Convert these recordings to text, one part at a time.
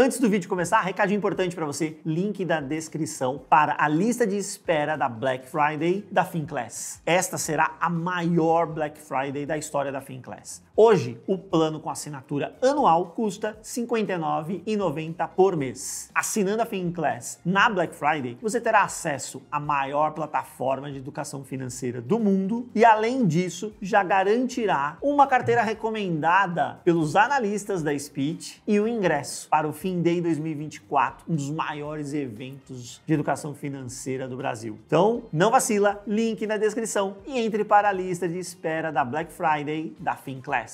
Antes do vídeo começar, recadinho importante para você, link da descrição para a lista de espera da Black Friday da Finclass. Esta será a maior Black Friday da história da Finclass. Hoje, o plano com assinatura anual custa R$ 59,90 por mês. Assinando a Finclass na Black Friday, você terá acesso à maior plataforma de educação financeira do mundo e, além disso, já garantirá uma carteira recomendada pelos analistas da Speech e o ingresso para o FinDay Day 2024, um dos maiores eventos de educação financeira do Brasil. Então, não vacila, link na descrição e entre para a lista de espera da Black Friday da Finclass.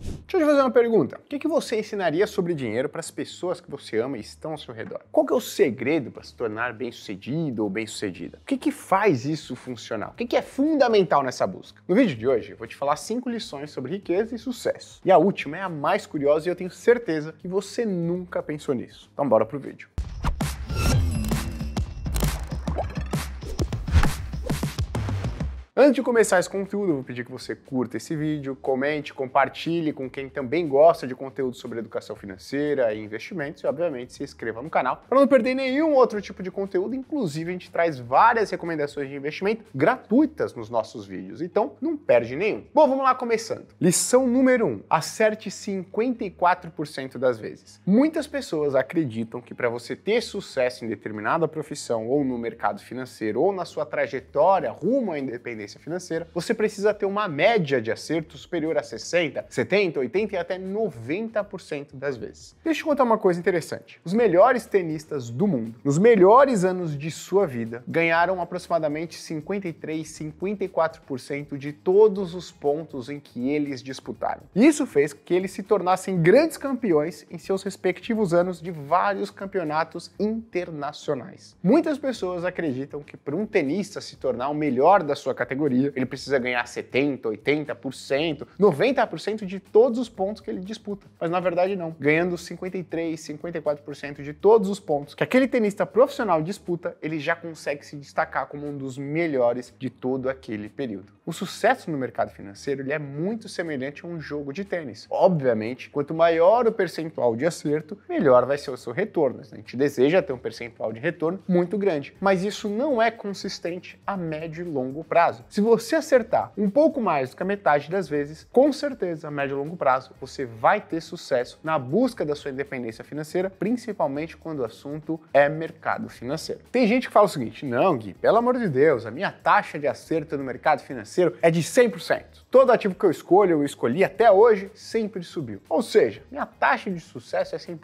Deixa eu te fazer uma pergunta. O que, que você ensinaria sobre dinheiro para as pessoas que você ama e estão ao seu redor? Qual que é o segredo para se tornar bem-sucedido ou bem-sucedida? O que, que faz isso funcionar? O que, que é fundamental nessa busca? No vídeo de hoje, eu vou te falar cinco lições sobre riqueza e sucesso. E a última é a mais curiosa e eu tenho certeza que você nunca pensou nisso. Então bora pro vídeo. Antes de começar esse conteúdo, eu vou pedir que você curta esse vídeo, comente, compartilhe com quem também gosta de conteúdo sobre educação financeira e investimentos e, obviamente, se inscreva no canal para não perder nenhum outro tipo de conteúdo. Inclusive, a gente traz várias recomendações de investimento gratuitas nos nossos vídeos, então não perde nenhum. Bom, vamos lá começando. Lição número 1: um, acerte 54% das vezes. Muitas pessoas acreditam que para você ter sucesso em determinada profissão ou no mercado financeiro ou na sua trajetória rumo à independência financeira, você precisa ter uma média de acerto superior a 60, 70, 80 e até 90% das vezes. Deixa eu contar uma coisa interessante. Os melhores tenistas do mundo, nos melhores anos de sua vida, ganharam aproximadamente 53, 54% de todos os pontos em que eles disputaram. Isso fez que eles se tornassem grandes campeões em seus respectivos anos de vários campeonatos internacionais. Muitas pessoas acreditam que para um tenista se tornar o melhor da sua categoria, categoria, ele precisa ganhar 70%, 80%, 90% de todos os pontos que ele disputa. Mas na verdade não. Ganhando 53%, 54% de todos os pontos que aquele tenista profissional disputa, ele já consegue se destacar como um dos melhores de todo aquele período. O sucesso no mercado financeiro ele é muito semelhante a um jogo de tênis. Obviamente, quanto maior o percentual de acerto, melhor vai ser o seu retorno. A gente deseja ter um percentual de retorno muito grande, mas isso não é consistente a médio e longo prazo se você acertar um pouco mais do que a metade das vezes, com certeza, a médio e longo prazo, você vai ter sucesso na busca da sua independência financeira, principalmente quando o assunto é mercado financeiro. Tem gente que fala o seguinte: não, Gui, pelo amor de Deus, a minha taxa de acerto no mercado financeiro é de 100%. Todo ativo que eu escolho, eu escolhi até hoje, sempre subiu. Ou seja, minha taxa de sucesso é 100%.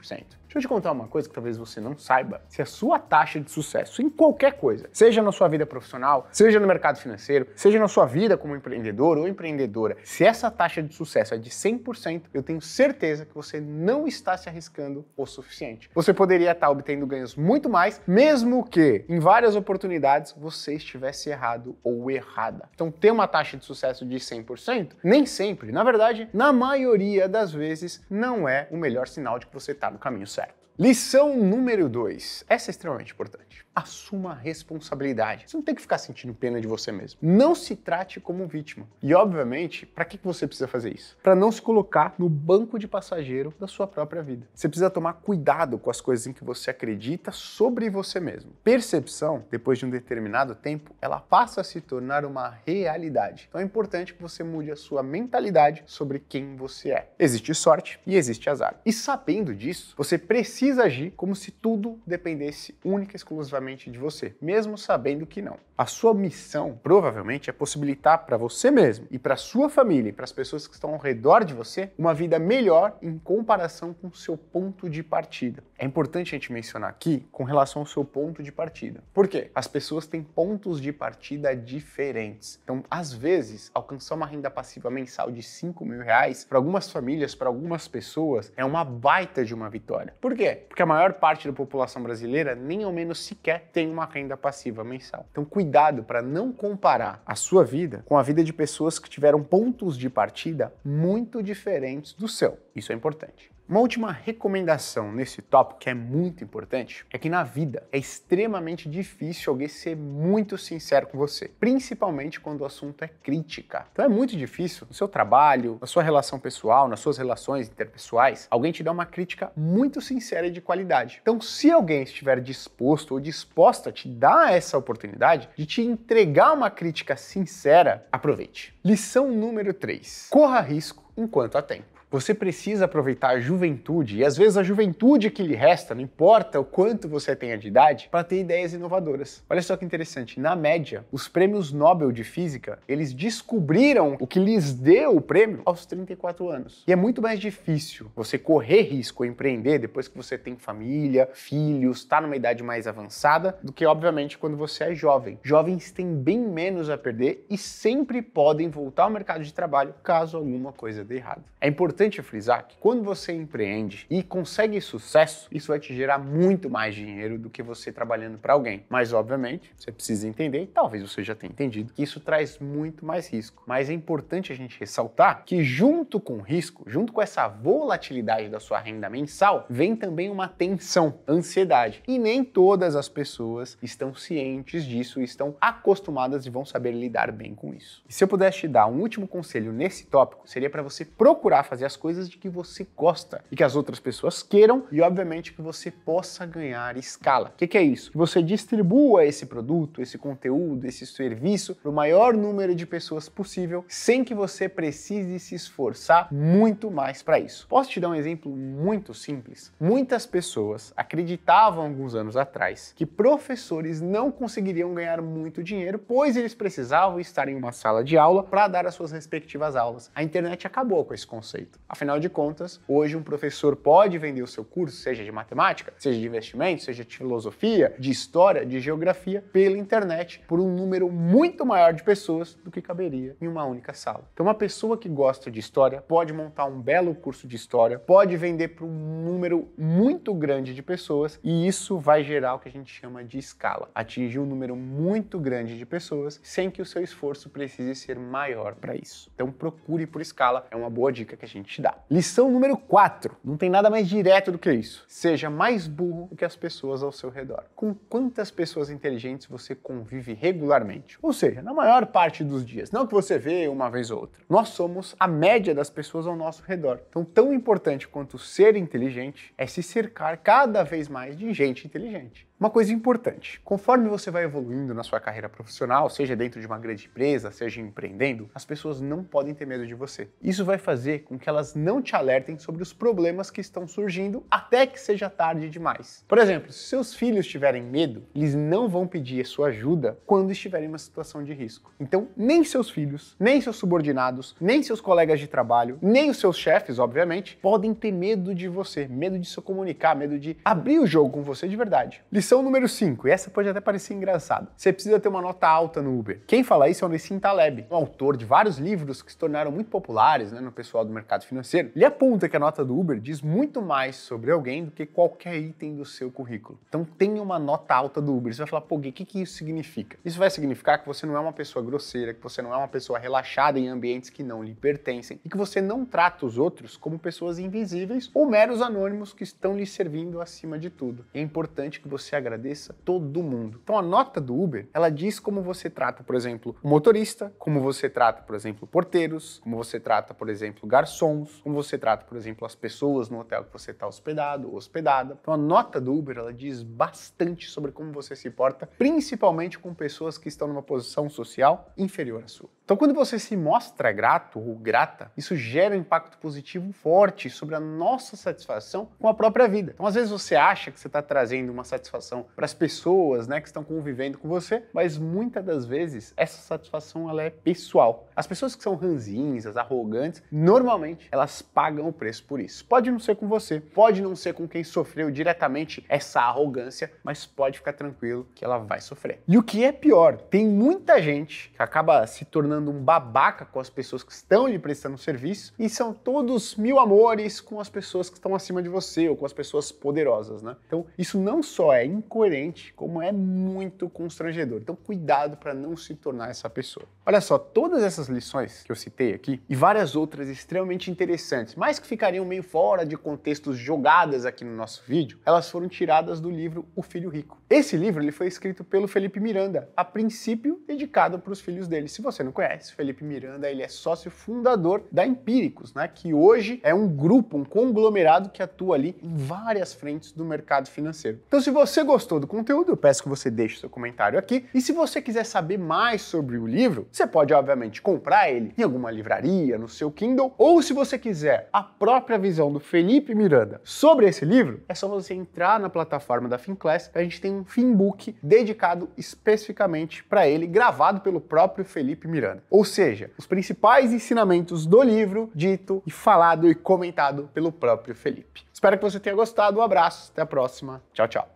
Deixa eu te contar uma coisa que talvez você não saiba. Se a sua taxa de sucesso em qualquer coisa, seja na sua vida profissional, seja no mercado financeiro, seja na sua vida como empreendedor ou empreendedora, se essa taxa de sucesso é de 100%, eu tenho certeza que você não está se arriscando o suficiente. Você poderia estar obtendo ganhos muito mais, mesmo que em várias oportunidades você estivesse errado ou errada. Então, ter uma taxa de sucesso de 100%, nem sempre, na verdade, na maioria das vezes, não é o melhor sinal de que você está no caminho certo. Lição número 2. Essa é extremamente importante. Assuma responsabilidade. Você não tem que ficar sentindo pena de você mesmo. Não se trate como vítima. E, obviamente, para que você precisa fazer isso? Para não se colocar no banco de passageiro da sua própria vida. Você precisa tomar cuidado com as coisas em que você acredita sobre você mesmo. Percepção, depois de um determinado tempo, ela passa a se tornar uma realidade. Então é importante que você mude a sua mentalidade sobre quem você é. Existe sorte e existe azar. E sabendo disso, você precisa precisa agir como se tudo dependesse única e exclusivamente de você, mesmo sabendo que não. A sua missão provavelmente é possibilitar para você mesmo e para sua família e para as pessoas que estão ao redor de você uma vida melhor em comparação com o seu ponto de partida. É importante a gente mencionar aqui com relação ao seu ponto de partida. Por quê? As pessoas têm pontos de partida diferentes. Então, às vezes, alcançar uma renda passiva mensal de 5 mil reais para algumas famílias, para algumas pessoas, é uma baita de uma vitória. Por quê? Porque a maior parte da população brasileira nem ao menos sequer tem uma renda passiva mensal. Então cuidado para não comparar a sua vida com a vida de pessoas que tiveram pontos de partida muito diferentes do seu. Isso é importante. Uma última recomendação nesse tópico que é muito importante é que na vida é extremamente difícil alguém ser muito sincero com você, principalmente quando o assunto é crítica. Então é muito difícil no seu trabalho, na sua relação pessoal, nas suas relações interpessoais, alguém te dar uma crítica muito sincera e de qualidade. Então, se alguém estiver disposto ou disposta a te dar essa oportunidade de te entregar uma crítica sincera, aproveite. Lição número 3: corra risco enquanto a tem. Você precisa aproveitar a juventude e às vezes a juventude que lhe resta, não importa o quanto você tenha de idade, para ter ideias inovadoras. Olha só que interessante, na média, os prêmios Nobel de física, eles descobriram o que lhes deu o prêmio aos 34 anos. E é muito mais difícil você correr risco empreender depois que você tem família, filhos, está numa idade mais avançada, do que obviamente quando você é jovem. Jovens têm bem menos a perder e sempre podem voltar ao mercado de trabalho caso alguma coisa dê errado. É importante importante frisar que quando você empreende e consegue sucesso, isso vai te gerar muito mais dinheiro do que você trabalhando para alguém. Mas, obviamente, você precisa entender, e talvez você já tenha entendido, que isso traz muito mais risco. Mas é importante a gente ressaltar que, junto com o risco, junto com essa volatilidade da sua renda mensal, vem também uma tensão, ansiedade. E nem todas as pessoas estão cientes disso, estão acostumadas e vão saber lidar bem com isso. E se eu pudesse te dar um último conselho nesse tópico, seria para você procurar fazer as as coisas de que você gosta e que as outras pessoas queiram e, obviamente, que você possa ganhar escala. O que, que, é isso? Que você distribua esse produto, esse conteúdo, esse serviço para o maior número de pessoas possível sem que você precise se esforçar muito mais para isso. Posso te dar um exemplo muito simples? Muitas pessoas acreditavam alguns anos atrás que professores não conseguiriam ganhar muito dinheiro, pois eles precisavam estar em uma sala de aula para dar as suas respectivas aulas. A internet acabou com esse conceito. Afinal de contas, hoje um professor pode vender o seu curso, seja de matemática, seja de investimento, seja de filosofia, de história, de geografia, pela internet, por um número muito maior de pessoas do que caberia em uma única sala. Então, uma pessoa que gosta de história pode montar um belo curso de história, pode vender para um número muito grande de pessoas e isso vai gerar o que a gente chama de escala. Atingir um número muito grande de pessoas sem que o seu esforço precise ser maior para isso. Então, procure por escala, é uma boa dica que a gente gente dá. Lição número 4. Não tem nada mais direto do que isso. Seja mais burro do que as pessoas ao seu redor. Com quantas pessoas inteligentes você convive regularmente? Ou seja, na maior parte dos dias, não que você vê uma vez ou outra. Nós somos a média das pessoas ao nosso redor. Então, tão importante quanto ser inteligente é se cercar cada vez mais de gente inteligente. Uma coisa importante: conforme você vai evoluindo na sua carreira profissional, seja dentro de uma grande empresa, seja empreendendo, as pessoas não podem ter medo de você. Isso vai fazer com que elas não te alertem sobre os problemas que estão surgindo até que seja tarde demais. Por exemplo, se seus filhos tiverem medo, eles não vão pedir a sua ajuda quando estiverem em uma situação de risco. Então, nem seus filhos, nem seus subordinados, nem seus colegas de trabalho, nem os seus chefes, obviamente, podem ter medo de você, medo de se comunicar, medo de abrir o jogo com você de verdade Lição número 5, e essa pode até parecer engraçada. Você precisa ter uma nota alta no Uber. Quem fala isso é o Nessim Taleb, um autor de vários livros que se tornaram muito populares né, no pessoal do mercado financeiro. Ele aponta que a nota do Uber diz muito mais sobre alguém do que qualquer item do seu currículo. Então tenha uma nota alta do Uber. Você vai falar, pô, o que, que isso significa? Isso vai significar que você não é uma pessoa grosseira, que você não é uma pessoa relaxada em ambientes que não lhe pertencem e que você não trata os outros como pessoas invisíveis ou meros anônimos que estão lhe servindo acima de tudo. É importante que você agradeça todo mundo. Então a nota do Uber, ela diz como você trata, por exemplo, o motorista, como você trata, por exemplo, porteiros, como você trata, por exemplo, garçons, como você trata, por exemplo, as pessoas no hotel que você está hospedado ou hospedada. Então a nota do Uber, ela diz bastante sobre como você se porta, principalmente com pessoas que estão numa posição social inferior à sua. Então, quando você se mostra grato ou grata, isso gera um impacto positivo forte sobre a nossa satisfação com a própria vida. Então, às vezes você acha que você está trazendo uma satisfação para as pessoas, né, que estão convivendo com você, mas muitas das vezes essa satisfação ela é pessoal. As pessoas que são ranzinhas, arrogantes, normalmente elas pagam o preço por isso. Pode não ser com você, pode não ser com quem sofreu diretamente essa arrogância, mas pode ficar tranquilo que ela vai sofrer. E o que é pior, tem muita gente que acaba se tornando tornando um babaca com as pessoas que estão lhe prestando serviço, e são todos mil amores com as pessoas que estão acima de você ou com as pessoas poderosas, né? Então, isso não só é incoerente, como é muito constrangedor. Então, cuidado para não se tornar essa pessoa. Olha só, todas essas lições que eu citei aqui e várias outras extremamente interessantes, mas que ficariam meio fora de contextos jogadas aqui no nosso vídeo, elas foram tiradas do livro O Filho Rico. Esse livro ele foi escrito pelo Felipe Miranda, a princípio dedicado para os filhos dele. Se você não conhece, conhece, Felipe Miranda, ele é sócio fundador da Empíricos, né, que hoje é um grupo, um conglomerado que atua ali em várias frentes do mercado financeiro. Então, se você gostou do conteúdo, eu peço que você deixe seu comentário aqui. E se você quiser saber mais sobre o livro, você pode, obviamente, comprar ele em alguma livraria, no seu Kindle, ou se você quiser a própria visão do Felipe Miranda sobre esse livro, é só você entrar na plataforma da Finclass, a gente tem um Finbook dedicado especificamente para ele, gravado pelo próprio Felipe Miranda. Ou seja, os principais ensinamentos do livro, dito e falado e comentado pelo próprio Felipe. Espero que você tenha gostado. Um abraço, até a próxima. Tchau, tchau.